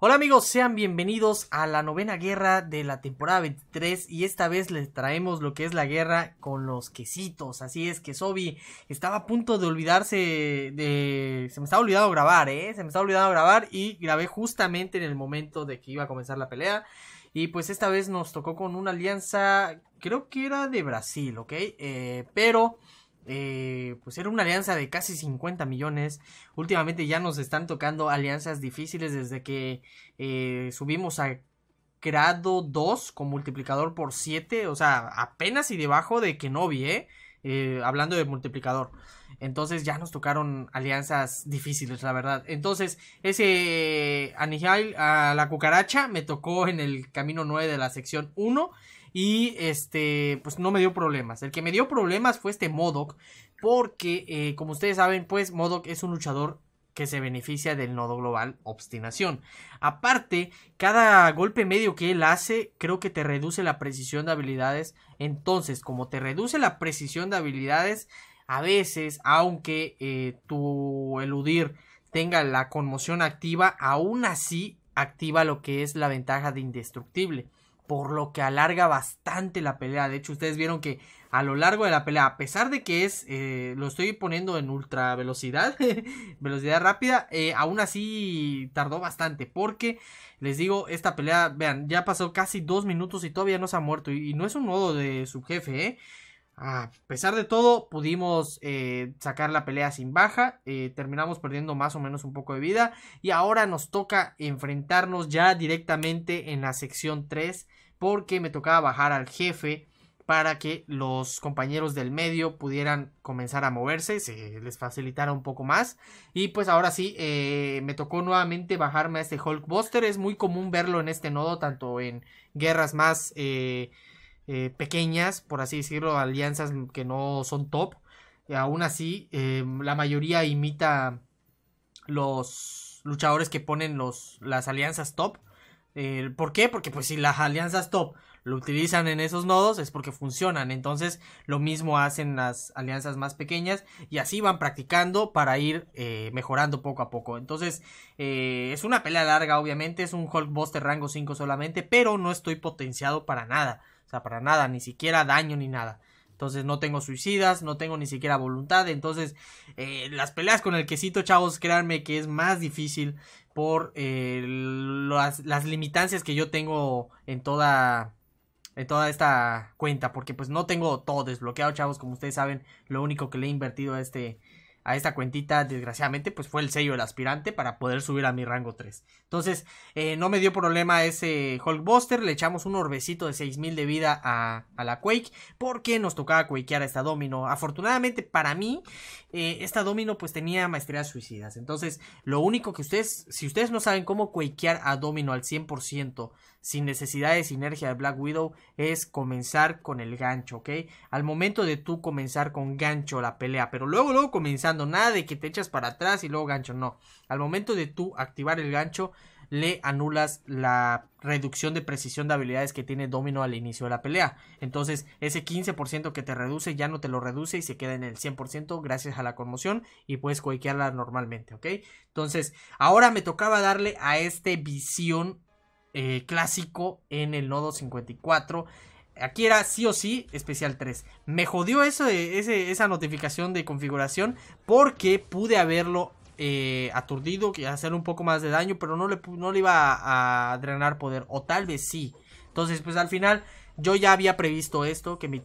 Hola amigos, sean bienvenidos a la novena guerra de la temporada 23 y esta vez les traemos lo que es la guerra con los quesitos. Así es que Sobi estaba a punto de olvidarse de... Se me estaba olvidando grabar, ¿eh? Se me estaba olvidando grabar y grabé justamente en el momento de que iba a comenzar la pelea. Y pues esta vez nos tocó con una alianza, creo que era de Brasil, ¿ok? Eh, pero eh, pues era una alianza de casi 50 millones. Últimamente ya nos están tocando alianzas difíciles desde que eh, subimos a grado 2 con multiplicador por 7. O sea, apenas y debajo de que no ¿eh? eh hablando de multiplicador. Entonces ya nos tocaron alianzas difíciles, la verdad. Entonces, ese Anihil a la cucaracha me tocó en el camino 9 de la sección 1. Y este, pues no me dio problemas. El que me dio problemas fue este Modok Porque, eh, como ustedes saben, pues Modok es un luchador que se beneficia del nodo global obstinación. Aparte, cada golpe medio que él hace creo que te reduce la precisión de habilidades. Entonces, como te reduce la precisión de habilidades, a veces, aunque eh, tu eludir tenga la conmoción activa, aún así activa lo que es la ventaja de indestructible por lo que alarga bastante la pelea. De hecho, ustedes vieron que a lo largo de la pelea, a pesar de que es, eh, lo estoy poniendo en ultra velocidad, velocidad rápida, eh, aún así tardó bastante. Porque, les digo, esta pelea, vean, ya pasó casi dos minutos y todavía no se ha muerto. Y, no es un modo de subjefe, ¿eh? A pesar de todo, pudimos eh, sacar la pelea sin baja, terminamos perdiendo más o menos un poco de vida y ahora nos toca enfrentarnos ya directamente en la sección 3 porque me tocaba bajar al jefe para que los compañeros del medio pudieran comenzar a moverse, se les facilitara un poco más. Y pues ahora sí, eh, me tocó nuevamente bajarme a este Hulkbuster. Es muy común verlo en este nodo, tanto en guerras más eh, eh, pequeñas, por así decirlo, alianzas que no son top. Y aún así, em, la mayoría imita los luchadores que ponen los, las alianzas top. ¿Por qué? Porque pues si las alianzas top lo utilizan en esos nodos es porque funcionan. Entonces lo mismo hacen las alianzas más pequeñas y así van practicando para ir eh, mejorando poco a poco. Entonces eh, es una pelea larga obviamente, es un Hulkbuster rango 5 solamente, pero no estoy potenciado para nada. O sea, para nada, ni siquiera daño ni nada. Entonces no tengo suicidas, no tengo ni siquiera voluntad. Entonces eh, las peleas con el quesito, chavos, créanme que es más difícil por eh, las, las limitancias que yo tengo en toda en toda esta cuenta porque pues no tengo todo desbloqueado chavos como ustedes saben lo único que le he invertido a este a esta cuentita, desgraciadamente, pues fue el sello del aspirante para poder subir a mi rango 3. Entonces, eh, no me dio problema ese Hulkbuster. Le echamos un orbecito de 6000 de vida a, la Quake, porque nos tocaba Quakear a esta Domino. Afortunadamente para mí, eh, esta Domino pues tenía maestrías suicidas. Entonces, lo único que ustedes, si ustedes no saben cómo Quakear a Domino al 100%, sin necesidad de sinergia de Black Widow, es comenzar con el gancho, ¿ok? Al momento de tú comenzar con gancho la pelea, pero luego, luego comenzar nada de que te echas para atrás y luego gancho, no. Al momento de tú activar el gancho, le anulas la reducción de precisión de habilidades que tiene Domino al inicio de la pelea. Entonces, ese 15% que te reduce ya no te lo reduce y se queda en el 100% gracias a la conmoción y puedes coiquearla normalmente, ¿ok? Entonces, ahora me tocaba darle a este visión eh, clásico en el nodo 54. Aquí era sí o sí especial 3. Me jodió eso esa notificación de configuración porque pude haberlo eh, aturdido aturdido, hacer un poco más de daño, pero no le, no le iba a, a, drenar poder, o tal vez sí. Entonces, pues al final yo ya había previsto esto, que me,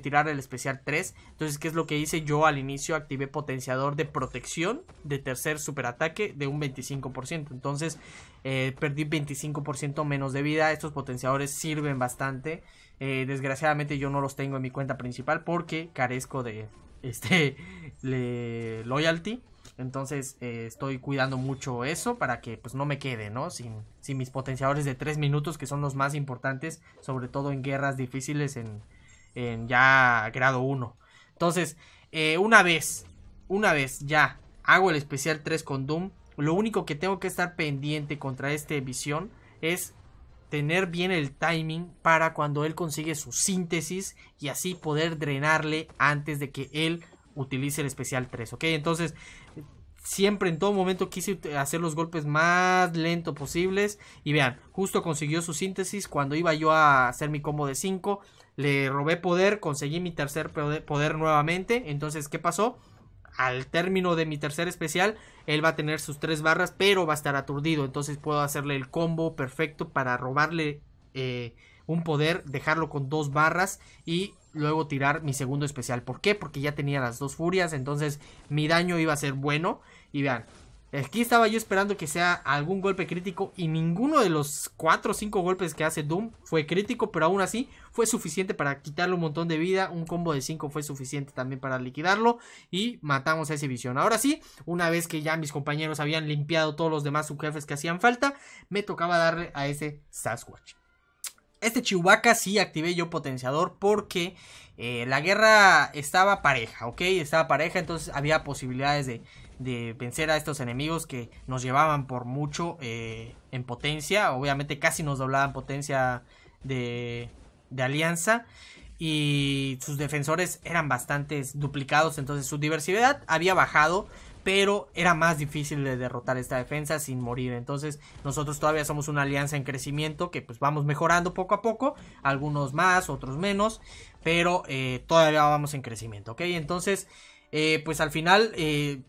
tirara el especial 3. Entonces, ¿qué es lo que hice? Yo al inicio activé potenciador de protección de tercer superataque de un 25%. Entonces, eh, perdí 25% menos de vida. Estos potenciadores sirven bastante. Eh, desgraciadamente yo no los tengo en mi cuenta principal porque carezco de este loyalty. Entonces eh, estoy cuidando mucho eso para que pues no me quede, ¿no? Sin, mis potenciadores de 3 minutos que son los más importantes, sobre todo en guerras difíciles en, ya grado 1. Entonces, eh, una vez, una vez ya hago el especial 3 con Doom, lo único que tengo que estar pendiente contra este visión es tener bien el timing para cuando él consigue su síntesis y así poder drenarle antes de que él utilice el especial 3, ¿ok? Entonces, siempre en todo momento quise hacer los golpes más lento posibles. Y vean, justo consiguió su síntesis cuando iba yo a hacer mi combo de 5. Le robé poder, conseguí mi tercer poder nuevamente. Entonces, ¿qué pasó? Al término de mi tercer especial, él va a tener sus tres barras, pero va a estar aturdido. Entonces puedo hacerle el combo perfecto para robarle eh, un poder, dejarlo con dos barras y luego tirar mi segundo especial. ¿Por qué? Porque ya tenía las dos furias, entonces mi daño iba a ser bueno. Y vean, aquí estaba yo esperando que sea algún golpe crítico y ninguno de los 4 o 5 golpes que hace Doom fue crítico, pero aún así fue suficiente para quitarle un montón de vida. Un combo de 5 fue suficiente también para liquidarlo y matamos a ese visión. Ahora sí, una vez que ya mis compañeros habían limpiado todos los demás subjefes que hacían falta, me tocaba darle a ese Sasquatch. Este Chihuahua sí activé yo potenciador porque eh, la guerra estaba pareja, ¿ok? Estaba pareja, entonces había posibilidades de, de vencer a estos enemigos que nos llevaban por mucho eh, en potencia. Obviamente casi nos doblaban potencia de, de alianza y sus defensores eran bastantes duplicados, entonces su diversidad había bajado, pero era más difícil de derrotar esta defensa sin morir. Entonces, nosotros todavía somos una alianza en crecimiento que pues vamos mejorando poco a poco, algunos más, otros menos, pero eh, todavía vamos en crecimiento, ¿ok? Entonces, eh, pues al final eh,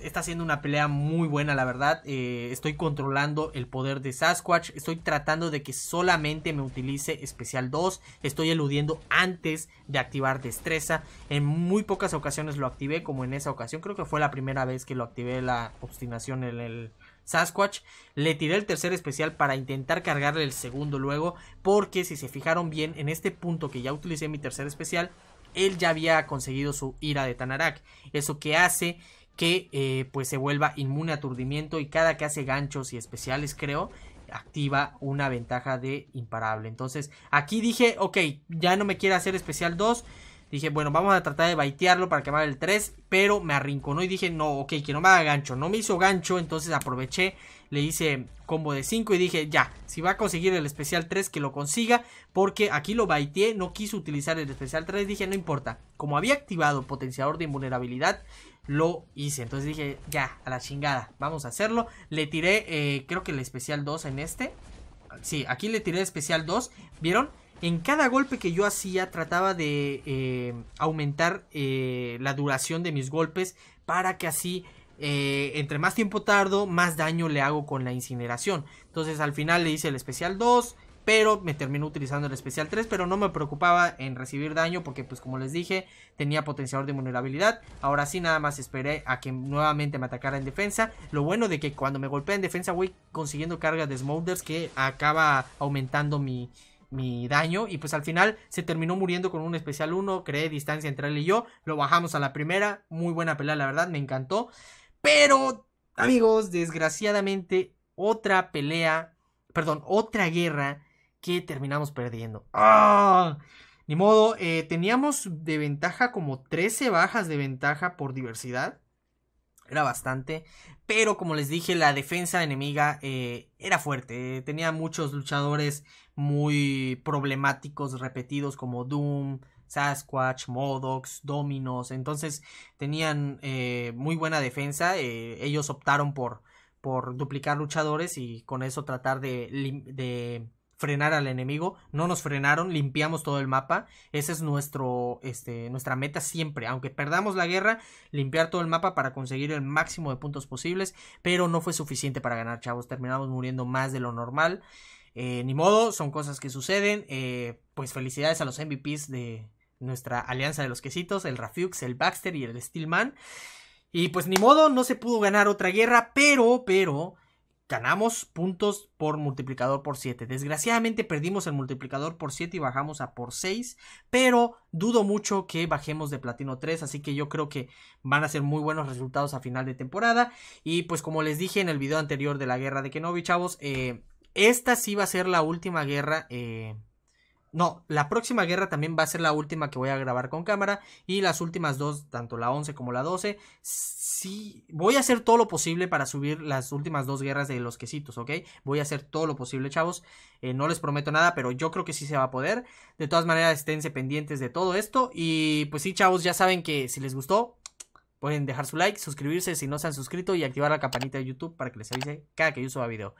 está siendo una pelea muy buena, la verdad. Eh, estoy controlando el poder de Sasquatch. Estoy tratando de que solamente me utilice especial 2. Estoy eludiendo antes de activar destreza. En muy pocas ocasiones lo activé, como en esa ocasión. Creo que fue la primera vez que lo activé la obstinación en el Sasquatch. Le tiré el tercer especial para intentar cargarle el segundo luego. Porque si se fijaron bien, en este punto que ya utilicé mi tercer especial él ya había conseguido su ira de Tanarak. Eso que hace que eh, pues se vuelva inmune a aturdimiento y cada que hace ganchos y especiales creo activa una ventaja de imparable. Entonces aquí dije, ok, ya no me quiere hacer especial 2, Dije, bueno, vamos a tratar de baitearlo para que el 3. Pero me arrinconó y dije, no, ok, que no me haga gancho. No me hizo gancho, entonces aproveché. Le hice combo de 5 y dije, ya, si va a conseguir el especial 3, que lo consiga. Porque aquí lo baiteé, no quiso utilizar el especial 3. Dije, no importa. Como había activado potenciador de invulnerabilidad, lo hice. Entonces dije, ya, a la chingada, vamos a hacerlo. Le tiré, eh, creo que el especial 2 en este. Sí, aquí le tiré especial 2. ¿Vieron? En cada golpe que yo hacía trataba de eh, aumentar eh, la duración de mis golpes para que así eh, entre más tiempo tardo más daño le hago con la incineración. Entonces al final le hice el especial 2 pero me terminó utilizando el especial 3, pero no me preocupaba en recibir daño porque pues como les dije, tenía potenciador de vulnerabilidad. Ahora sí nada más esperé a que nuevamente me atacara en defensa. Lo bueno de que cuando me golpea en defensa voy consiguiendo carga de Smolders que acaba aumentando mi, mi daño. Y pues al final se terminó muriendo con un especial 1. Creé distancia entre él y yo. Lo bajamos a la primera. Muy buena pelea, la verdad. Me encantó. Pero, amigos, desgraciadamente, otra pelea. Perdón, otra guerra que terminamos perdiendo. ¡Ah! Ni modo, eh, teníamos de ventaja como 13 bajas de ventaja por diversidad. Era bastante. Pero como les dije, la defensa enemiga eh, era fuerte. Eh, tenía muchos luchadores muy problemáticos, repetidos, como Doom, Sasquatch, Modox, Dominos. Entonces tenían eh, muy buena defensa. ellos optaron por, por duplicar luchadores y con eso tratar de, de frenar al enemigo. No nos frenaron, limpiamos todo el mapa. Esa es nuestro, este, nuestra meta siempre. Aunque perdamos la guerra, limpiar todo el mapa para conseguir el máximo de puntos posibles. Pero no fue suficiente para ganar, chavos. Terminamos muriendo más de lo normal. Eh, ni modo, son cosas que suceden. Eh, pues felicidades a los MVPs de nuestra alianza de los quesitos, el Rafiux, el Baxter y el Steelman. Y pues ni modo, no se pudo ganar otra guerra, pero, pero, ganamos puntos por multiplicador por 7. Desgraciadamente perdimos el multiplicador por 7 y bajamos a por 6, pero dudo mucho que bajemos de platino 3, así que yo creo que van a ser muy buenos resultados a final de temporada. Y pues como les dije en el video anterior de la guerra de Kenobi, chavos, eh, esta sí va a ser la última guerra. Eh, no, la próxima guerra también va a ser la última que voy a grabar con cámara. Y las últimas dos, tanto la 11 como la 12. Sí, voy a hacer todo lo posible para subir las últimas dos guerras de los quesitos, ¿ok? Voy a hacer todo lo posible, chavos. Eh, no les prometo nada, pero yo creo que sí se va a poder. De todas maneras, esténse pendientes de todo esto. Y pues sí, chavos, ya saben que si les gustó, pueden dejar su like, suscribirse si no se han suscrito y activar la campanita de YouTube para que les avise cada que yo suba video.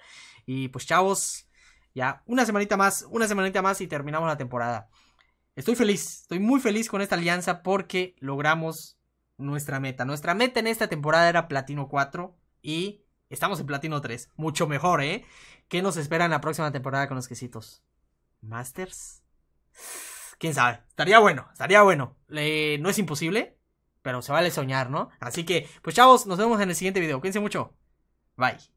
Y pues, chavos. Ya, una semanita más, una semanita más y terminamos la temporada. Estoy feliz, estoy muy feliz con esta alianza porque logramos nuestra meta. Nuestra meta en esta temporada era Platino 4 y estamos en Platino 3. Mucho mejor, ¿eh? ¿Qué nos espera en la próxima temporada con los quesitos? ¿Masters? quién sabe. Estaría bueno, estaría bueno. no es imposible, pero se vale soñar, ¿no? Así que, pues chavos, nos vemos en el siguiente video. Cuídense mucho. Bye.